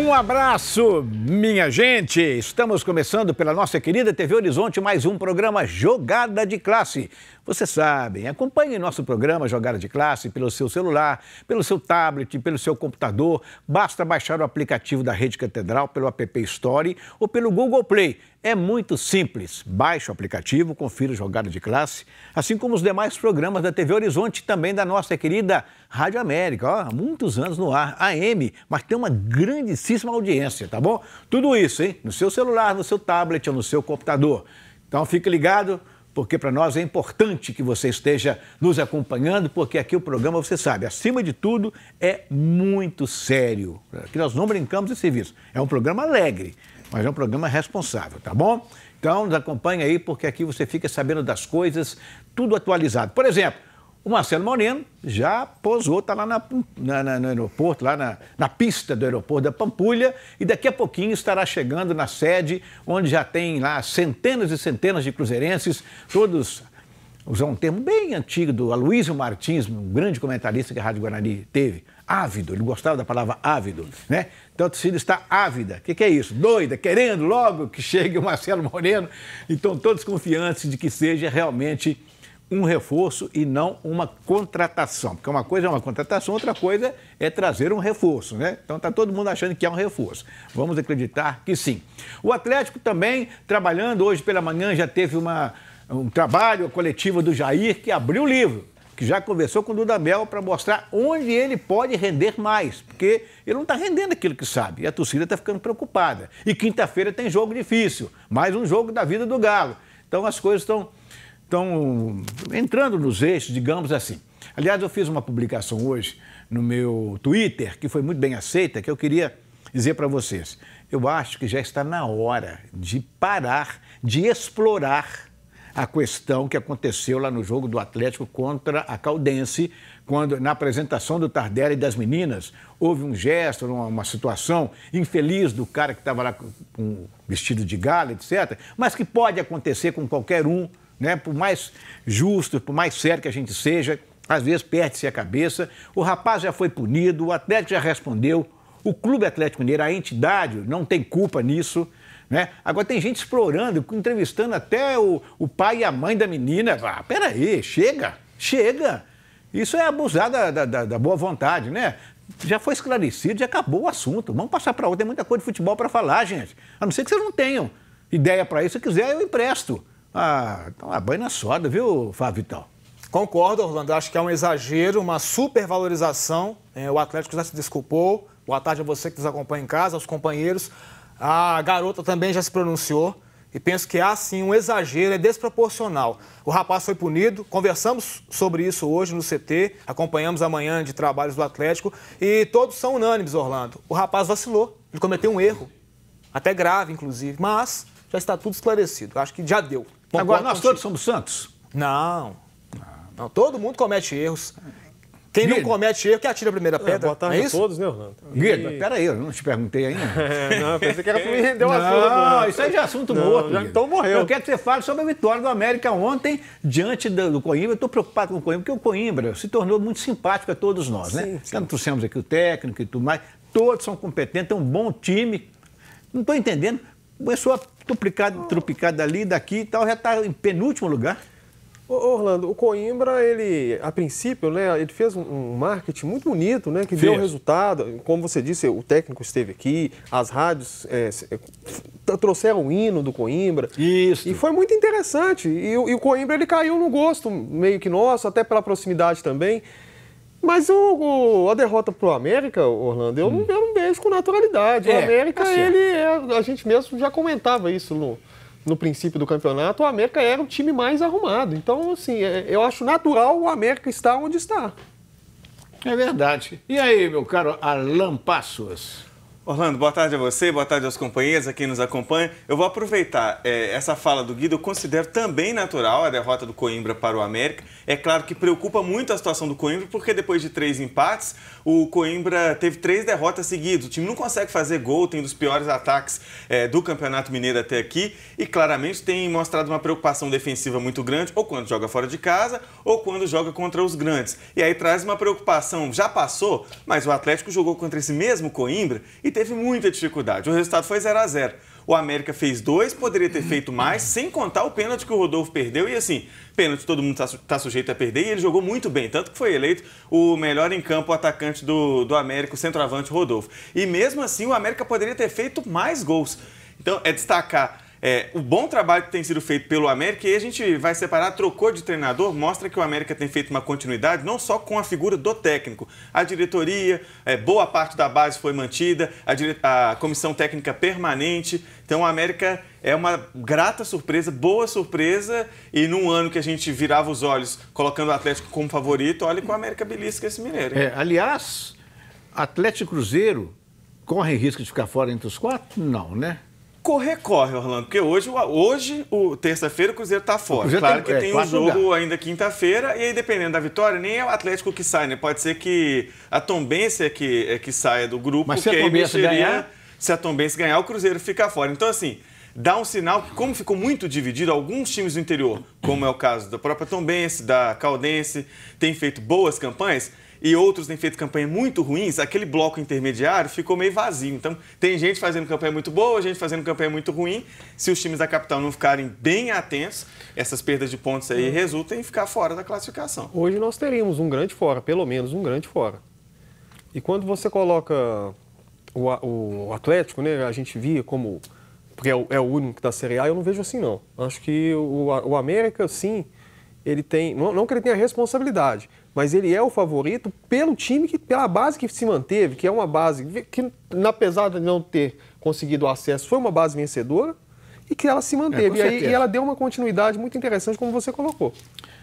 Um abraço, minha gente! Estamos começando pela nossa querida TV Horizonte mais um programa Jogada de Classe. Vocês sabem, acompanhe nosso programa Jogada de Classe pelo seu celular, pelo seu tablet, pelo seu computador. Basta baixar o aplicativo da Rede Catedral pelo App Store ou pelo Google Play. É muito simples. Baixe o aplicativo, confira Jogada de Classe, assim como os demais programas da TV Horizonte, também da nossa querida Rádio América. há muitos anos no ar, AM, mas tem uma grandíssima audiência, tá bom? Tudo isso, hein? No seu celular, no seu tablet ou no seu computador. Então fique ligado, porque para nós é importante que você esteja nos acompanhando, porque aqui o programa, você sabe, acima de tudo, é muito sério. Aqui nós não brincamos de serviço. É um programa alegre mas é um programa responsável, tá bom? Então nos acompanha aí, porque aqui você fica sabendo das coisas, tudo atualizado. Por exemplo, o Marcelo Moreno já pousou, está lá na, na, na, no aeroporto, lá na, na pista do aeroporto da Pampulha, e daqui a pouquinho estará chegando na sede, onde já tem lá centenas e centenas de cruzeirenses, todos usar um termo bem antigo do Aloysio Martins, um grande comentarista que a Rádio Guarani teve, ávido, ele gostava da palavra ávido, né? Então a torcida está ávida. O que, que, é isso? Doida, querendo logo que chegue o Marcelo Moreno. Então todos confiantes de que seja realmente um reforço e não uma contratação. Porque uma coisa é uma contratação, outra coisa é trazer um reforço, né? Então está todo mundo achando que é um reforço. Vamos acreditar que sim. O Atlético também, trabalhando hoje pela manhã, já teve uma um trabalho coletivo do Jair que abriu o livro, que já conversou com o Duda Mel para mostrar onde ele pode render mais, porque ele não está rendendo aquilo que sabe. E a torcida está ficando preocupada. E quinta-feira tem jogo difícil, mais um jogo da vida do Galo. Então as coisas estão estão entrando nos eixos, digamos assim. Aliás, eu fiz uma publicação hoje no meu Twitter, que foi muito bem aceita, que eu queria dizer para vocês. Eu acho que já está na hora de parar de explorar a questão que aconteceu lá no jogo do Atlético contra a Caldense, quando na apresentação do Tardelli e das meninas houve um gesto, uma, uma situação infeliz do cara que estava lá com, com vestido de gala, etc. Mas que pode acontecer com qualquer um, né? Por mais justo, por mais sério que a gente seja, às vezes perde-se a cabeça. O rapaz já foi punido, o Atlético já respondeu. O Clube Atlético Mineiro, a entidade, não tem culpa nisso. Né? Agora tem gente explorando, entrevistando até o, o pai e a mãe da menina. Ah, peraí, chega, chega. Isso é abusar da, da, da boa vontade, né? Já foi esclarecido, já acabou o assunto. Vamos passar para outra. Tem muita coisa de futebol para falar, gente. A não ser que vocês não tenham ideia para isso. Se quiser, eu empresto. Ah, então é banha na soda, viu, Fábio Vital? Concordo, Orlando. Acho que é um exagero, uma supervalorização. É, o Atlético já se desculpou. Boa tarde a você que nos acompanha em casa, aos companheiros. A garota também já se pronunciou e penso que há sim um exagero, é desproporcional. O rapaz foi punido, conversamos sobre isso hoje no CT, acompanhamos amanhã de trabalhos do Atlético e todos são unânimes, Orlando. O rapaz vacilou, ele cometeu um erro, até grave, inclusive, mas já está tudo esclarecido. Acho que já deu. Concordo Agora, nós contigo. todos somos santos? Não. Não, todo mundo comete erros. Quem Guilherme. não comete erro que atira a primeira pedra. É, boa tarde é isso? a todos, né, Orlando? Guilherme, e... peraí, eu não te perguntei ainda. É, não, pensei que era para me render o assunto. Não, isso aí já é assunto não, morto. Já, então morreu. Eu quero que você fale sobre a vitória do América ontem diante do, Coimbra. Eu estou preocupado com o Coimbra, porque o Coimbra se tornou muito simpático a todos nós, sim, né? Sim. Nós trouxemos aqui o técnico e tudo mais. Todos são competentes, é um bom time. Não estou entendendo. Começou a tropicar trupicar dali, daqui e tal, já está em penúltimo lugar. Orlando, o Coimbra, ele, a princípio, né, ele fez um marketing muito bonito, né, que deu resultado. Como você disse, o técnico esteve aqui, as rádios é, é trouxeram o hino do Coimbra. Isso. E foi muito interessante. E, e, o Coimbra, ele caiu no gosto meio que nosso, até pela proximidade também. Mas o, o a derrota para o América, Orlando, eu, hum. não, eu não vejo com naturalidade. É, o América, assim. ele é, a gente mesmo já comentava isso no no princípio do campeonato, o América era o time mais arrumado. Então, assim, é, eu acho natural o América estar onde está. É verdade. E aí, meu caro Alan Passos? Orlando, boa tarde a você, boa tarde aos companheiros, a quem nos acompanha. Eu vou aproveitar é, essa fala do Guido, eu considero também natural a derrota do Coimbra para o América. É claro que preocupa muito a situação do Coimbra, porque depois de três empates, o Coimbra teve três derrotas seguidas. O time não consegue fazer gol, tem um dos piores ataques é, do Campeonato Mineiro até aqui e claramente tem mostrado uma preocupação defensiva muito grande, ou quando joga fora de casa, ou quando joga contra os grandes. E aí traz uma preocupação, já passou, mas o Atlético jogou contra esse mesmo Coimbra e teve muita dificuldade. O resultado foi 0 a 0 o América fez dois, poderia ter feito mais, sem contar o pênalti que o Rodolfo perdeu. E assim, pênalti todo mundo está tá sujeito a perder e ele jogou muito bem, tanto que foi eleito o melhor em campo atacante do, do América, o centroavante Rodolfo. E mesmo assim, o América poderia ter feito mais gols. Então, é destacar é, o bom trabalho que tem sido feito pelo América, e a gente vai separar, trocou de treinador, mostra que o América tem feito uma continuidade, não só com a figura do técnico. A diretoria, é, boa parte da base foi mantida, a, dire... a comissão técnica permanente. Então, o América é uma grata surpresa, boa surpresa, e num ano que a gente virava os olhos colocando o Atlético como favorito, olha que o América belisca esse mineiro. É, aliás, Atlético Cruzeiro corre risco de ficar fora entre os quatro? Não, né? correr, corre, Orlando. Porque hoje, hoje o terça-feira, o Cruzeiro está fora. Claro tem, que é, tem um jogo lugar. ainda quinta-feira, e aí, dependendo da vitória, nem é o Atlético que sai, né? Pode ser que a Tombense é que, é que saia do grupo, Mas se a Tombense ganhar... Se a Tombense ganhar, o Cruzeiro fica fora. Então, assim, dá um sinal que, como ficou muito dividido, alguns times do interior, como é o caso da própria Tombense, da Caldense, têm feito boas campanhas e outros têm feito campanha muito ruins, aquele bloco intermediário ficou meio vazio. Então, tem gente fazendo campanha muito boa, gente fazendo campanha muito ruim. Se os times da capital não ficarem bem atentos, essas perdas de pontos aí hum. resultam em ficar fora da classificação. Hoje nós teríamos um grande fora, pelo menos um grande fora. E quando você coloca o, o, Atlético, né, a gente via como porque é o, único é que único da Série A, eu não vejo assim, não. Acho que o, o América, sim, ele tem. Não, não que ele tenha responsabilidade, mas ele é o favorito pelo time, que, pela base que se manteve, que é uma base que, apesar de não ter conseguido acesso, foi uma base vencedora e que ela se manteve. É, e, aí, e ela deu uma continuidade muito interessante, como você colocou.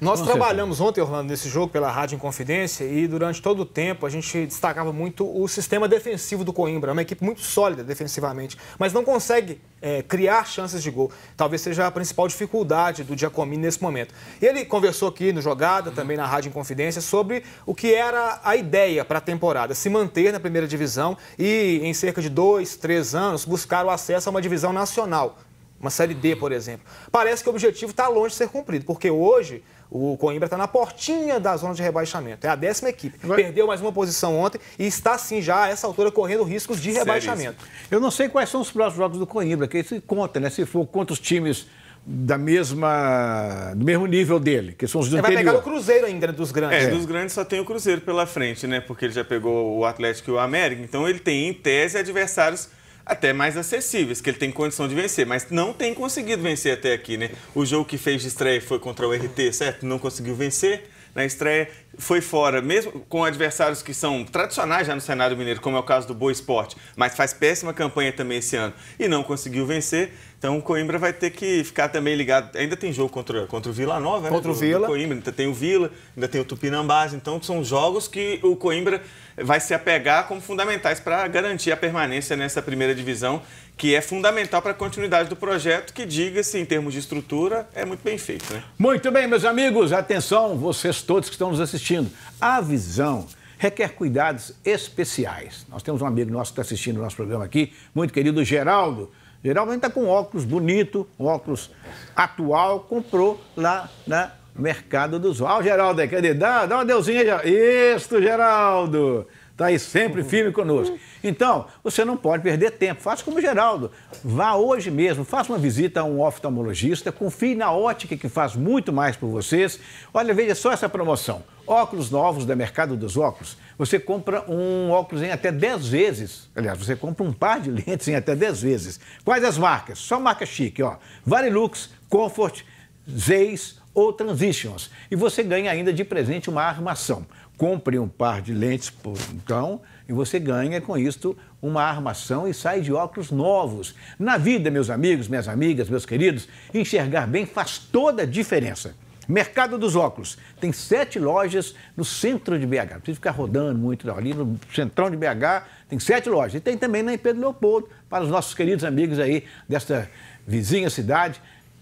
Nós trabalhamos ontem, Orlando, nesse jogo pela Rádio Inconfidência e durante todo o tempo a gente destacava muito o sistema defensivo do Coimbra. É uma equipe muito sólida defensivamente, mas não consegue é, criar chances de gol. Talvez seja a principal dificuldade do Giacomini nesse momento. Ele conversou aqui no Jogada, uhum. também na Rádio Inconfidência, sobre o que era a ideia para a temporada: se manter na primeira divisão e, em cerca de dois, três anos, buscar o acesso a uma divisão nacional. Uma Série D, uhum. por exemplo. Parece que o objetivo está longe de ser cumprido, porque hoje o Coimbra está na portinha da zona de rebaixamento. É a décima equipe. Vai... Perdeu mais uma posição ontem e está, sim, já a essa altura correndo riscos de rebaixamento. Sério? Eu não sei quais são os próximos jogos do Coimbra, que isso conta, né? Se for quantos times da mesma do mesmo nível dele, que são os do Você interior. vai pegar o Cruzeiro ainda dos grandes. É, dos grandes só tem o Cruzeiro pela frente, né? Porque ele já pegou o Atlético e o América, então ele tem em tese adversários até mais acessíveis, que ele tem condição de vencer, mas não tem conseguido vencer até aqui, né? O jogo que fez de estreia foi contra o RT, certo? Não conseguiu vencer na estreia foi fora, mesmo com adversários que são tradicionais já no cenário mineiro, como é o caso do Boa Esporte, mas faz péssima campanha também esse ano e não conseguiu vencer, então o Coimbra vai ter que ficar também ligado. Ainda tem jogo contra, contra o Vila Nova, contra né? Contra o Vila. Coimbra, ainda tem o Vila, ainda tem o Tupinambás. Então são jogos que o Coimbra vai se apegar como fundamentais para garantir a permanência nessa primeira divisão, que é fundamental para a continuidade do projeto, que diga-se em termos de estrutura, é muito bem feito. Né? Muito bem, meus amigos. Atenção, vocês todos que estão nos assistindo assistindo, a visão requer cuidados especiais. Nós temos um amigo nosso que está assistindo o nosso programa aqui, muito querido Geraldo. Geraldo está com óculos bonito, um óculos atual, comprou lá na Mercado dos Val. Geraldo, é cadê? Dá, dá uma deusinha, Geraldo. Isto, Geraldo! Está aí sempre firme conosco. Então, você não pode perder tempo. Faça como o Geraldo. Vá hoje mesmo, faça uma visita a um oftalmologista, confie na ótica que faz muito mais por vocês. Olha, veja só essa promoção. Óculos novos da Mercado dos Óculos. Você compra um óculos em até 10 vezes. Aliás, você compra um par de lentes em até 10 vezes. Quais as marcas? Só marca chique, ó. Varilux, Comfort, Zeiss, ou Transitions. E você ganha ainda de presente uma armação. Compre um par de lentes, por então, e você ganha com isto uma armação e sai de óculos novos. Na vida, meus amigos, minhas amigas, meus queridos, enxergar bem faz toda a diferença. Mercado dos Óculos. Tem sete lojas no centro de BH. Não precisa ficar rodando muito não. ali no centrão de BH. Tem sete lojas. E tem também na Pedro Leopoldo, para os nossos queridos amigos aí desta vizinha cidade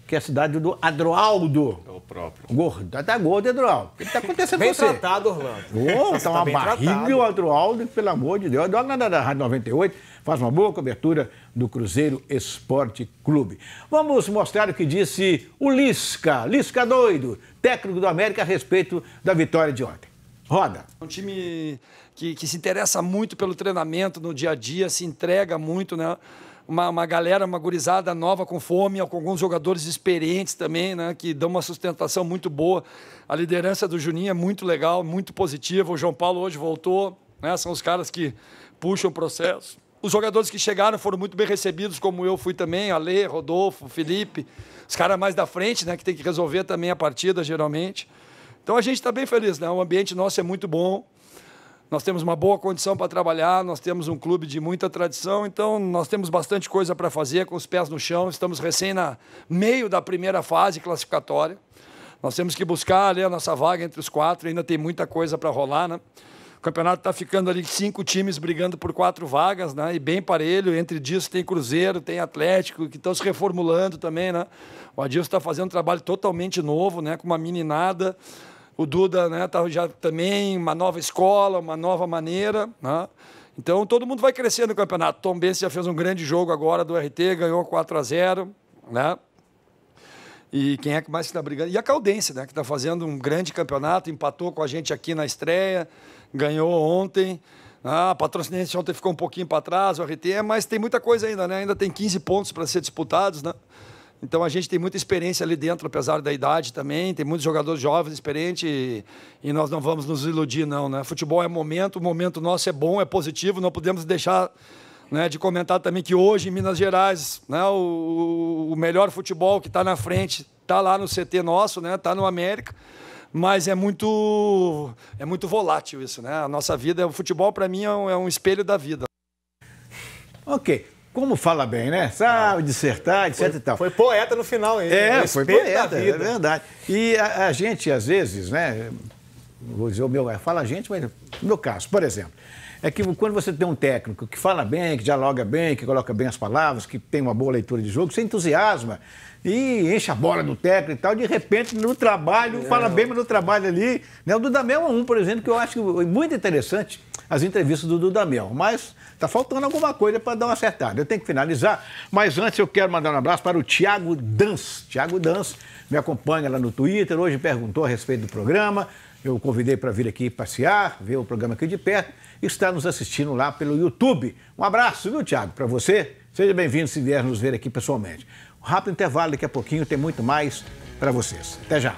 que é a cidade do Adroaldo. É o próprio. Gordo. Tá, tá gordo, Adroaldo. O que tá acontecendo bem com você? Bem tratado, Orlando. Oh, tá, tá uma barriga o Adroaldo, pelo amor de Deus. Adroaldo na, Rádio 98 faz uma boa cobertura do Cruzeiro Esporte Clube. Vamos mostrar o que disse o Lisca, Lisca doido, técnico do América a respeito da vitória de ontem. Roda. É um time que, que se interessa muito pelo treinamento no dia a dia, se entrega muito, né? uma, uma galera, uma gurizada nova com fome, com alguns jogadores experientes também, né, que dão uma sustentação muito boa. A liderança do Juninho é muito legal, muito positiva. O João Paulo hoje voltou, né, são os caras que puxam o processo. Os jogadores que chegaram foram muito bem recebidos, como eu fui também, Ale, Rodolfo, Felipe, os caras mais da frente, né, que tem que resolver também a partida, geralmente. Então a gente está bem feliz, né? O ambiente nosso é muito bom. Nós temos uma boa condição para trabalhar, nós temos um clube de muita tradição, então nós temos bastante coisa para fazer com os pés no chão. Estamos recém na meio da primeira fase classificatória. Nós temos que buscar ali a nossa vaga entre os quatro, ainda tem muita coisa para rolar, né? O campeonato está ficando ali cinco times brigando por quatro vagas, né? E bem parelho. Entre disso tem Cruzeiro, tem Atlético, que estão se reformulando também, né? O Adilson está fazendo um trabalho totalmente novo, né? Com uma meninada. O Duda né, tá já também, uma nova escola, uma nova maneira. Né? Então todo mundo vai crescendo no campeonato. Tom Benz já fez um grande jogo agora do RT, ganhou 4 a 0 né? E quem é que mais está brigando? E a Caldense, né? Que está fazendo um grande campeonato, empatou com a gente aqui na estreia, ganhou ontem. Ah, a patrocinante ontem ficou um pouquinho para trás, o RT, mas tem muita coisa ainda, né? Ainda tem 15 pontos para ser disputados, né? Então a gente tem muita experiência ali dentro, apesar da idade também, tem muitos jogadores jovens, experientes, e, e nós não vamos nos iludir, não. Né? Futebol é momento, o momento nosso é bom, é positivo, não podemos deixar né, de comentar também que hoje em Minas Gerais, né, o, o melhor futebol que está na frente está lá no CT nosso, né, está no América, mas é muito, é muito volátil isso, né? A nossa vida, o futebol para mim é um, é um espelho da vida. Ok, como fala bem, né? Sabe, dissertar, etc foi, e tal. Foi poeta no final, hein? É, foi poeta, é verdade. E a, a, gente, às vezes, né? Vou dizer o meu, é, fala a gente, mas no meu caso, por exemplo, é que quando você tem um técnico que fala bem, que dialoga bem, que coloca bem as palavras, que tem uma boa leitura de jogo, você entusiasma e enche a bola do técnico e tal, de repente no trabalho, é. fala bem, mas no trabalho ali, né? O Dudamel é um, por exemplo, que eu acho muito interessante as entrevistas do Dudamel, Mas está faltando alguma coisa para dar uma acertada. Eu tenho que finalizar, mas antes eu quero mandar um abraço para o Tiago Dans. Tiago Dans me acompanha lá no Twitter, hoje perguntou a respeito do programa. Eu o convidei para vir aqui passear, ver o programa aqui de perto. E está nos assistindo lá pelo YouTube. Um abraço, viu, Tiago, para você. Seja bem-vindo se vier nos ver aqui pessoalmente. Um rápido intervalo, daqui a pouquinho tem muito mais para vocês. Até já!